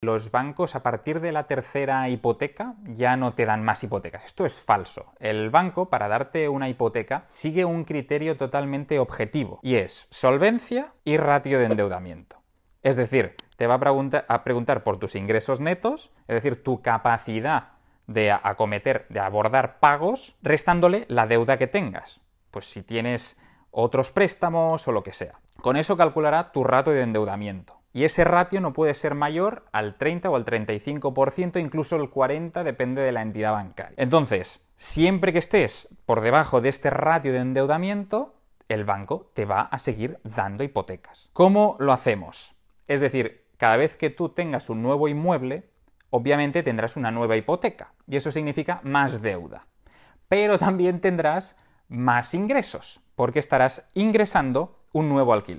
los bancos a partir de la tercera hipoteca ya no te dan más hipotecas. Esto es falso. El banco para darte una hipoteca sigue un criterio totalmente objetivo y es solvencia y ratio de endeudamiento. Es decir, te va a, preguntar por tus ingresos netos, es decir, tu capacidad de acometer, de abordar pagos, restándole la deuda que tengas. Pues si tienes otros préstamos o lo que sea. Con eso calculará tu ratio de endeudamiento y ese ratio no puede ser mayor al 30 o al 35%, incluso el 40% depende de la entidad bancaria. Entonces, siempre que estés por debajo de este ratio de endeudamiento, el banco te va a seguir dando hipotecas. ¿Cómo lo hacemos? Es decir, cada vez que tú tengas un nuevo inmueble, obviamente tendrás una nueva hipoteca, y eso significa más deuda. Pero también tendrás más ingresos, porque estarás ingresando un nuevo alquiler.